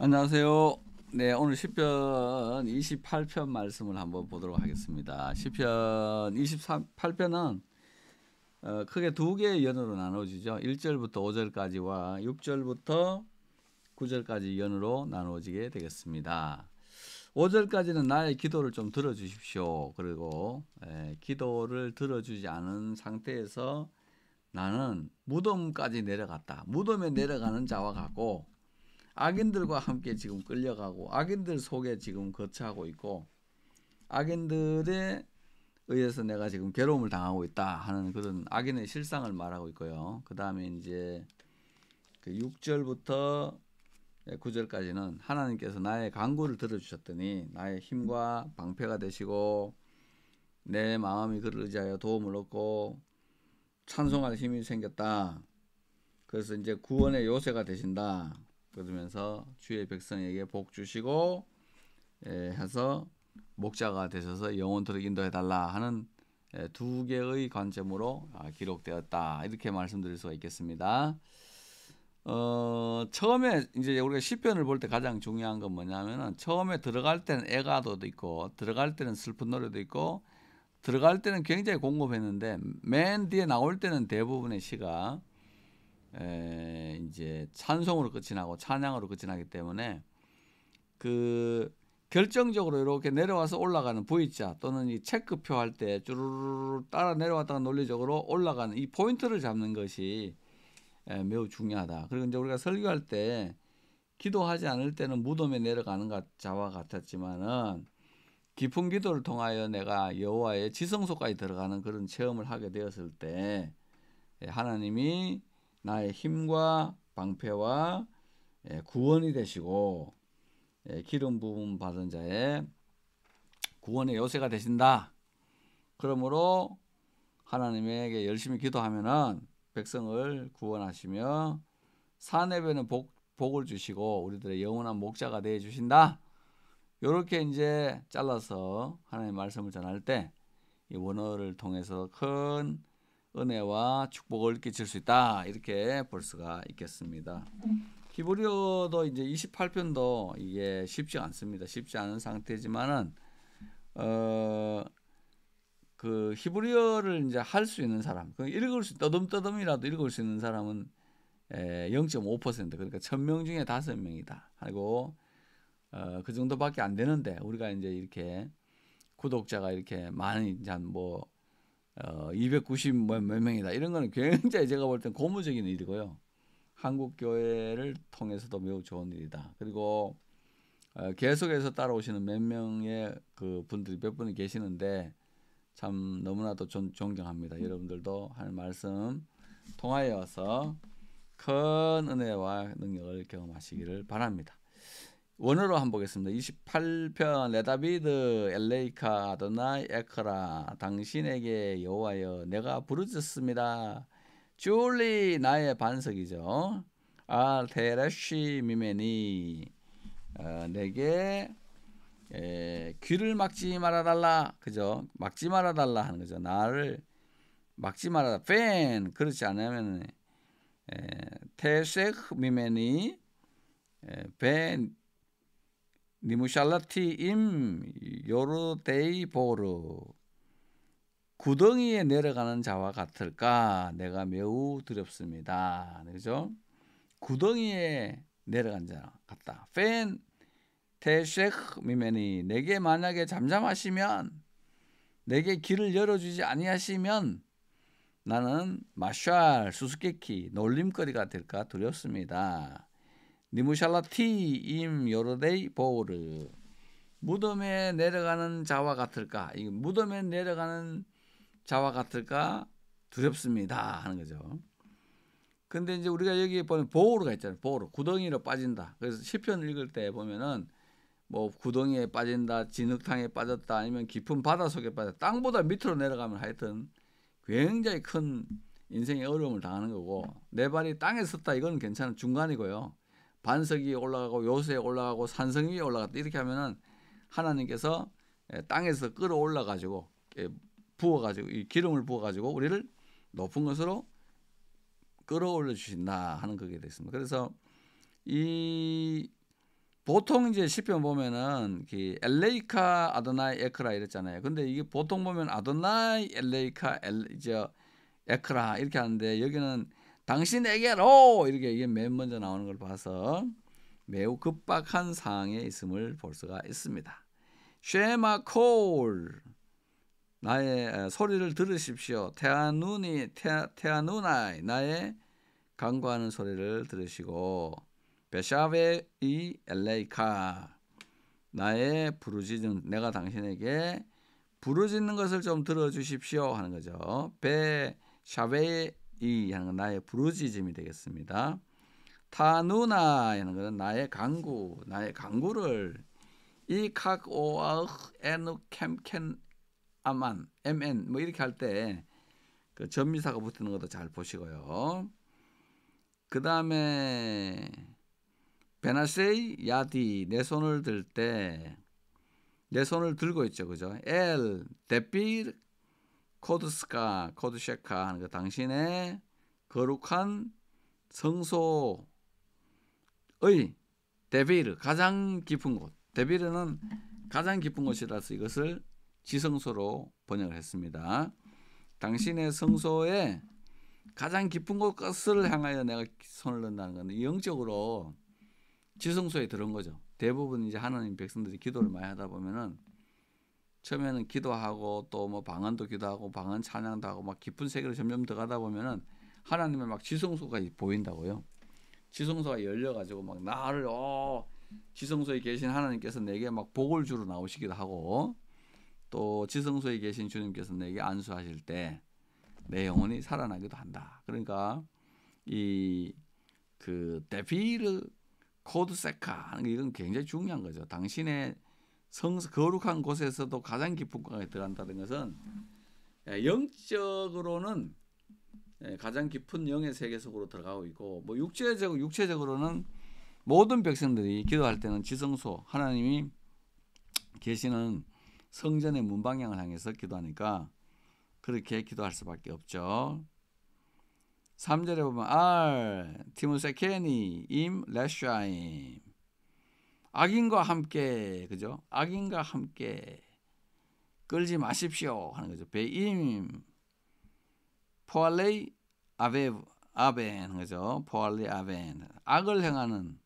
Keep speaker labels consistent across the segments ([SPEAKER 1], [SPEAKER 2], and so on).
[SPEAKER 1] 안녕하세요. 네, 오늘 시편 28편 말씀을 한번 보도록 하겠습니다. 시편 28편은 어, 크게 두 개의 연으로 나눠지죠. 1절부터 5절까지와 6절부터 9절까지 연으로 나눠지게 되겠습니다. 5절까지는 나의 기도를 좀 들어주십시오. 그리고 에, 예, 기도를 들어주지 않은 상태에서 나는 무덤까지 내려갔다. 무덤에 내려가는 자와 같고 악인들과 함께 지금 끌려가고 악인들 속에 지금 거처하고 있고 악인들에 의해서 내가 지금 괴로움을 당하고 있다 하는 그런 악인의 실상을 말하고 있고요. 그 다음에 이제 그 6절부터 9절까지는 하나님께서 나의 간구를 들어주셨더니 나의 힘과 방패가 되시고 내 마음이 그를 의지하여 도움을 얻고 찬송할 힘이 생겼다. 그래서 이제 구원의 요새가 되신다. 그러면서 주의 백성에게 복 주시고 예, 해서 목자가 되셔서 영원토록 인도해 달라 하는 예, 두 개의 관점으로 아, 기록되었다 이렇게 말씀드릴 수가 있겠습니다. 어, 처음에 이제 우리가 시편을 볼 때 가장 중요한 건 뭐냐면은 처음에 들어갈 때는 애가도도 있고 들어갈 때는 슬픈 노래도 있고 들어갈 때는 굉장히 공급했는데 맨 뒤에 나올 때는 대부분의 시가 에, 이제 찬송으로 끝이 나고 찬양으로 끝이 나기 때문에 그 결정적으로 이렇게 내려와서 올라가는 V자 또는 이 체크표 할 때 쭈르르 따라 내려왔다가 논리적으로 올라가는 이 포인트를 잡는 것이 에, 매우 중요하다. 그리고 이제 우리가 설교할 때 기도하지 않을 때는 무덤에 내려가는 자와 같았지만은 깊은 기도를 통하여 내가 여호와의 지성소까지 들어가는 그런 체험을 하게 되었을 때 하나님이 나의 힘과 방패와 예, 구원이 되시고 예, 기름 부음 받은 자의 구원의 요새가 되신다. 그러므로 하나님에게 열심히 기도하면은 백성을 구원하시며 산에베는 복, 을 주시고 우리들의 영원한 목자가 되어 주신다. 요렇게 이제 잘라서 하나님 말씀을 전할 때이 원어를 통해서 큰 은혜와 축복을 끼칠 수 있다. 이렇게 볼 수가 있겠습니다. 히브리어도 이제 28편도 이게 쉽지 않습니다. 쉽지 않은 상태지만은 어그 히브리어를 이제 할 수 있는 사람, 그 읽을 수 떠듬떠듬이라도 읽을 수 있는 사람은 0.5% 예, 그러니까 천명 중에 다섯 명이다. 하고 어, 그 정도밖에 안 되는데 우리가 이제 이렇게 구독자가 이렇게 많이 이제 뭐 어, 290 몇 명이다 이런 거는 굉장히 제가 볼 땐 고무적인 일이고요. 한국 교회를 통해서도 매우 좋은 일이다. 그리고 어, 계속해서 따라오시는 몇 명의 그 분들이 몇 분이 계시는데 참 너무나도 존, 존경합니다. 음. 여러분들도 할 말씀 통하여서 큰 은혜와 능력을 경험하시기를 바랍니다. 원어로 한번 보겠습니다. 28편 레다비드 엘레이카 아도나 에크라 당신에게 여호와여 내가 부르짖습니다. 줄리 나의 반석이죠. 아 테레시 미메니 어, 내게 에, 귀를 막지 말아달라 그죠? 막지 말아달라 하는 거죠. 나를 막지 말아라. 팬 그렇지 않으면 테섹 미메니 벤 니무샬라티임 요르데이보르 구덩이에 내려가는 자와 같을까 내가 매우 두렵습니다. 그죠? 구덩이에 내려간 자 같다. 펜 테셰크 미메니 내게 만약에 잠잠하시면 내게 길을 열어주지 아니하시면 나는 마샬 수수께끼 놀림거리가 될까 두렵습니다. 니무샬라 티임 요르데이 보르 무덤에 내려가는 자와 같을까? 이 무덤에 내려가는 자와 같을까? 두렵습니다 하는 거죠. 근데 이제 우리가 여기 보면 보호르가 있잖아요. 보호르 구덩이로 빠진다. 그래서 시편 읽을 때 보면은 뭐 구덩이에 빠진다, 진흙탕에 빠졌다, 아니면 깊은 바다 속에 빠졌다. 땅보다 밑으로 내려가면 하여튼 굉장히 큰 인생의 어려움을 당하는 거고 내 발이 땅에 섰다 이건 괜찮은 중간이고요. 반석 이 올라가고 요새 올라가고 산성 위에 올라갔다 이렇게 하면은 하나님께서 예, 땅에서 끌어올라 가지고 예, 부어 가지고 이 기름을 부어 가지고 우리를 높은 것으로 끌어올려 주신다 하는 그게 됐습니다. 그래서 이 보통 이제 시편 보면은 그 엘레이카 아도나이 에크라 이랬잖아요. 근데 이게 보통 보면 아도나이 엘레이카 엘 이제 에크라 이렇게 하는데 여기는 당신에게로 이렇게 이게 맨 먼저 나오는 걸 봐서 매우 급박한 상황에 있음을 볼 수가 있습니다. 쉐마 콜 나의 소리를 들으십시오. 태아누니 태아누나이 나의 강구하는 소리를 들으시고 베샤베이 엘레이카 나의 부르짖는 내가 당신에게 부르짖는 것을 좀 들어 주십시오 하는 거죠. 베샤베 이 하는 나의 부르짖음이 되겠습니다. 타누나 하는 것은 나의 강구, 나의 강구를 이카오아 에누 캠켄 아만 mn 뭐 이렇게 할때그 전미사가 붙는 것도 잘 보시고요. 그 다음에 베나세이 야디 내 손을 들 때 내 손을 들고 있죠, 그죠? 엘 데필 코드스카 코드셰카 하는 거 그 당신의 거룩한 성소의 데비르 가장 깊은 곳 데비르는 가장 깊은 곳이라서 이것을 지성소로 번역을 했습니다. 당신의 성소에 가장 깊은 곳을 향하여 내가 손을 넣는다는 건데 영적으로 지성소에 들어온 거죠. 대부분 이제 하나님 백성들이 기도를 많이 하다 보면은 처음에는 기도하고 또 뭐 방언도 기도하고 방언 찬양도 하고 막 깊은 세계로 점점 들어가다 보면은 하나님의 막지성소가 보인다고요. 지성소가 열려가지고 막 나를 어 지성소에 계신 하나님께서 내게 막 복을 주러 나오시기도 하고 또 지성소에 계신 주님께서 내게 안수하실 때 내 영혼이 살아나기도 한다. 그러니까 이그 데피르 코드 세카 이건 굉장히 중요한 거죠. 당신의 성 거룩한 곳에서도 가장 깊은 곳에 들어간다는 것은 예, 영적으로는 예, 가장 깊은 영의 세계 속으로 들어가고 있고 뭐 육체적 육체적으로는 모든 백성들이 기도할 때는 지성소 하나님이 계시는 성전의 문 방향을 향해서 기도하니까 그렇게 기도할 수밖에 없죠. 3절에 보면 알 티모세 케니 임 레슈아임 악인과 함께 그죠? 악인과 함께 끌지 마십시오 하는 거죠. 베임 포알레 아베 아벤 거죠. 포알레 아벤 악을 행하는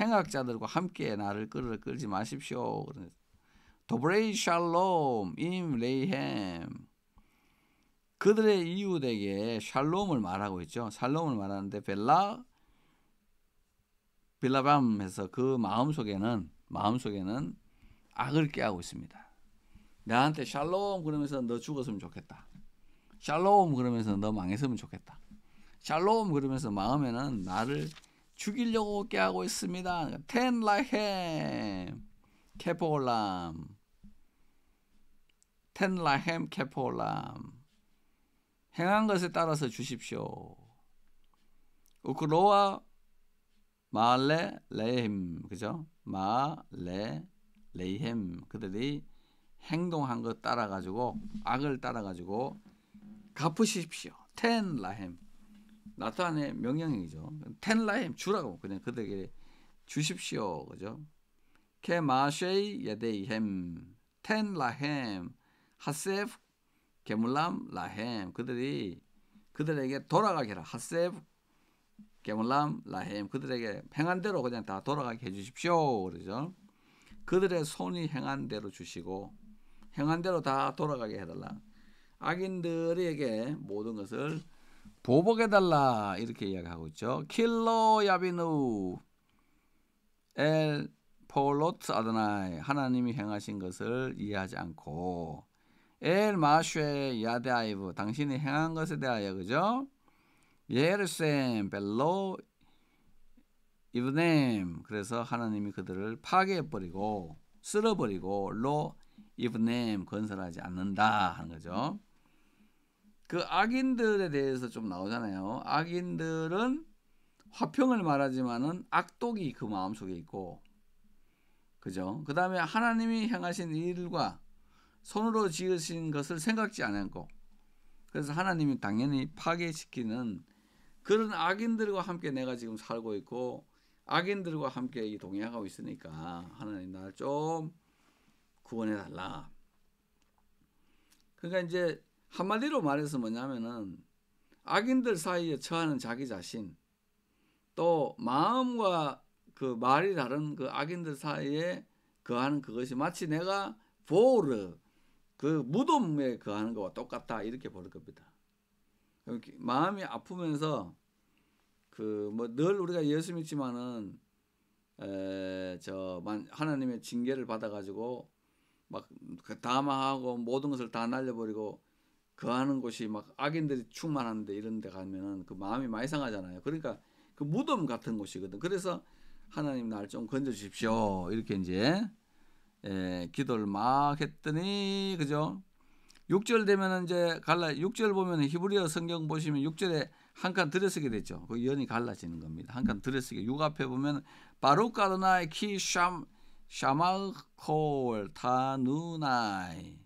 [SPEAKER 1] 행악자들과 함께 나를 끌어 끌지 마십시오. 도브레이 샬롬 임 레이햄 그들의 이웃에게 샬롬을 말하고 있죠. 샬롬을 말하는데 벨라 빌라밤에서 그 마음 속에는 마음 속에는 악을 깨하고 있습니다. 나한테 샬롬 그러면서 너 죽었으면 좋겠다. 샬롬 그러면서 너 망했으면 좋겠다. 샬롬 그러면서 마음에는 나를 죽이려고 깨하고 있습니다. 텐 라헴 케포람텐 라헴 케포람 행한 것에 따라서 주십시오. 우로와 마레 레헴 그죠? 말레 레헴 그들이 행동한 것 따라 가지고 악을 따라 가지고 갚으십시오. 텐 라헴 나타내 명령이죠. 텐 라헴 주라고 그냥 그들에게 주십시오. 그죠? 케마쉐이 예데이헴 텐 라헴 하세프 게물람 라헴 그들이 그들에게 돌아가게라 하세프 게몰람 라헴 그들에게 행한 대로 그냥 다 돌아가게 해 주십시오. 그러죠. 그들의 손이 행한 대로 주시고 행한 대로 다 돌아가게 해 달라. 악인들에게 모든 것을 보복해 달라 이렇게 이야기하고 있죠. 킬로 야비누 엘 폴로트 아드나이 하나님이 행하신 것을 이해하지 않고 엘마슈 야데아이브 당신이 행한 것에 대하여 그죠? 예르셈 벨로 이브넴 그래서 하나님이 그들을 파괴해버리고 쓸어버리고 로 이브넴 건설하지 않는다 하는 거죠. 그 악인들에 대해서 좀 나오잖아요. 악인들은 화평을 말하지만은 악독이 그 마음속에 있고 그죠? 그 다음에 하나님이 행하신 일과 손으로 지으신 것을 생각지 않았고 그래서 하나님이 당연히 파괴시키는 그런 악인들과 함께 내가 지금 살고 있고 악인들과 함께 이 동행하고 있으니까 하나님 나를 좀 구원해 달라. 그러니까 이제 한마디로 말해서 뭐냐면은 악인들 사이에 처하는 자기 자신 또 마음과 그 말이 다른 그 악인들 사이에 그하는 그것이 마치 내가 보르 그 무덤에 그하는 것과 똑같다 이렇게 보는 겁니다. 마음이 아프면서 그 뭐 늘 우리가 예수 믿지만은 에저 하나님의 징계를 받아가지고 막 그 다마하고 모든 것을 다 날려버리고 그하는 곳이 막 악인들이 충만한데 이런데 가면은 그 마음이 많이 상하잖아요. 그러니까 그 무덤 같은 곳이거든. 그래서 하나님 날 좀 건져 주십시오. 이렇게 이제 에, 기도를 막 했더니 그죠? 6절 되면 이제 갈라 6절 보면 히브리어 성경 보시면 6절에 한 칸 들여쓰게 됐죠. 그 연이 갈라지는 겁니다. 한 칸 들여쓰게. 6 앞에 보면 바로카르나이 키샴 샤마콜 타누나이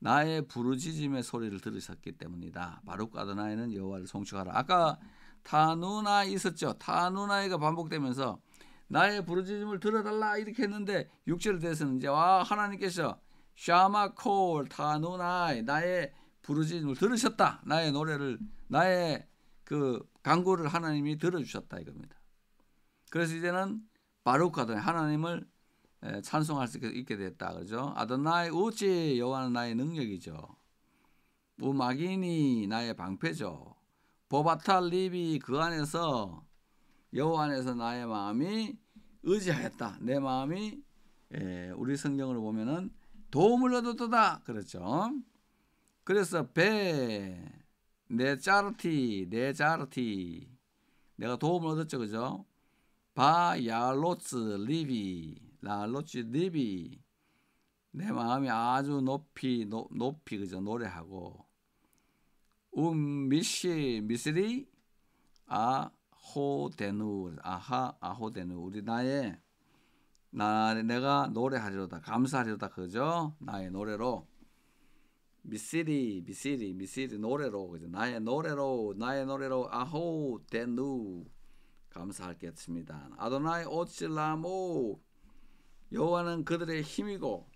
[SPEAKER 1] 나의 부르짖음의 소리를 들으셨기 때문이다. 바로카르나이는 여호와를 송축하라. 아까 타누나이 있었죠. 타누나이가 반복되면서 나의 부르짖음을 들어달라 이렇게 했는데 6절 돼서는 이제 와 하나님께서 샤마 콜 타누나이 나의 부르짖음을 들으셨다. 나의 노래를 나의 그 간구를 하나님이 들어주셨다 이겁니다. 그래서 이제는 바룩하던 하나님을 찬송할 수 있게 됐다 그러죠. 아도나이 우찌 여호와는 나의 능력이죠. 우마기니 나의 방패죠. 보바탈 리비 그 안에서 여호와 안에서 나의 마음이 의지하였다. 내 마음이 우리 성경으로 보면은 도움을 얻었도다. 그렇죠. 그래서 배, 내 짜르티, 내 짜르티. 내가 도움을 얻었죠. 그죠? 바야로츠 리비, 라로츠 리비. 내 마음이 아주 높이, 높, 높이, 그죠? 노래하고. 음, 미시, 미스리, 아, 호데누, 아하, 아호데누. 우리 나의 나 내가 노래하리로다 감사하리로다 그죠? 나의 노래로 미시리 미시리 미시리 노래로 그죠? 나의 노래로 나의 노래로 아호 데누 감사하겠습니다. 아도나이 오칠라모 여호와는 그들의 힘이고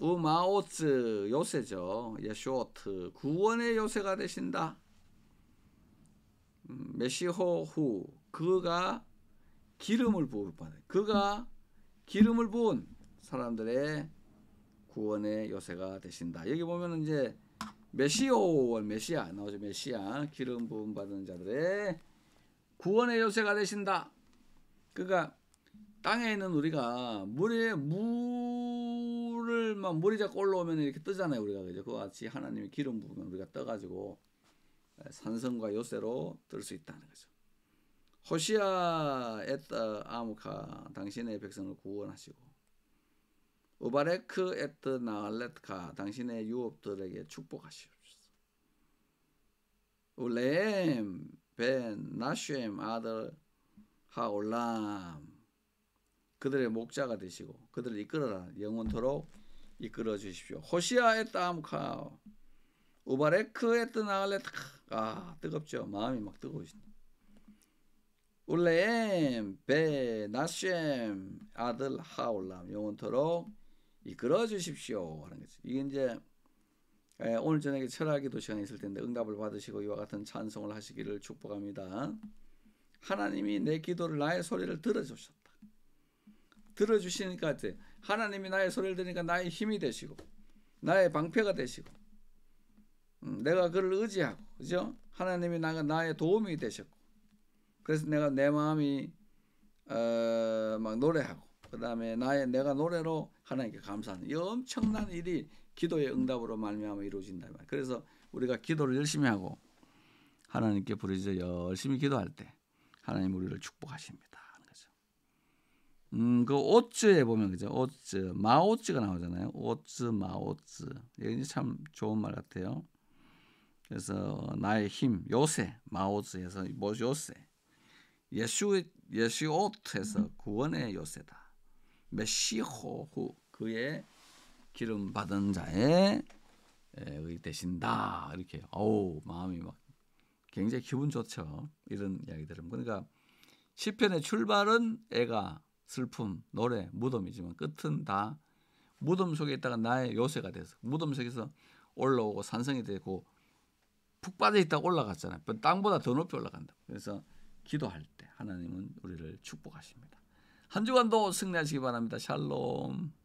[SPEAKER 1] 우마오츠 요새죠. 예슈트 구원의 요새가 되신다. 음, 메시호후 그가 기름을 부을 바 그가 기름을 부은 사람들의 구원의 요새가 되신다. 여기 보면 이제 메시오, 메시아 나오죠. 메시아 기름 부음 받은 자들의 구원의 요새가 되신다. 그러 땅에 있는 우리가 물에 물을 막 물이 자꾸 올라오면 이렇게 뜨잖아요. 우리가 그죠. 그 같이 하나님이 기름 부으면 우리가 떠가지고 산성과 요새로 뜰 수 있다는 거죠. 호시아에딸 아무카 당신의 백성을 구원하시고 우바레크 에트 나알렛카 당신의 유업들에게 축복하시옵소서. 울렘 벤나슈 아들 하올람 그들의 목자가 되시고 그들을 이끌어라 영원토록 이끌어 주십시오. 호시아의 땀카 우바레크의 뜨나알레카 아 뜨겁죠 마음이 막뜨거우 울레엠 베나셈 아들 하올람 영원토록 이끌어 주십시오 하는 거죠. 이게 이제 예, 오늘 저녁에 철학기도 시간 있을 텐데 응답을 받으시고 이와 같은 찬송을 하시기를 축복합니다. 하나님이 내 기도를 나의 소리를 들어주셨다. 들어주시니까 하나님이 나의 소리를 들으니까 나의 힘이 되시고 나의 방패가 되시고 음, 내가 그를 의지하고 그죠? 하나님이 나가 나의 도움이 되셨고 그래서 내가 내 마음이 어, 막 노래하고 그다음에 나의 내가 노래로 하나님께 감사하는 이 엄청난 일이 기도의 응답으로 말미암아 이루어진다 말. 그래서 우리가 기도를 열심히 하고 하나님께 부르짖어 열심히 기도할 때 하나님 우리를 축복하십니다. 하죠 음, 그 오츠에 보면 그죠? 오츠 마오츠가 나오잖아요. 오츠 마오츠. 이게 참 좋은 말 같아요. 그래서 나의 힘 요새 마오츠에서 뭐 요새 예수 예수옷에서 구원의 요새다. 메시호후 그의 기름 받은 자의 의 되신다 이렇게 어우 마음이 막 굉장히 기분 좋죠 이런 이야기 들으 그러니까 시편의 출발은 애가 슬픔 노래 무덤이지만 끝은 다 무덤 속에 있다가 나의 요새가 돼서 무덤 속에서 올라오고 산성이 되고 푹 빠져 있다가 올라갔잖아요 땅보다 더 높이 올라간다 그래서 기도할 때 하나님은 우리를 축복하십니다. 한 주간도 승리하시기 바랍니다. 샬롬.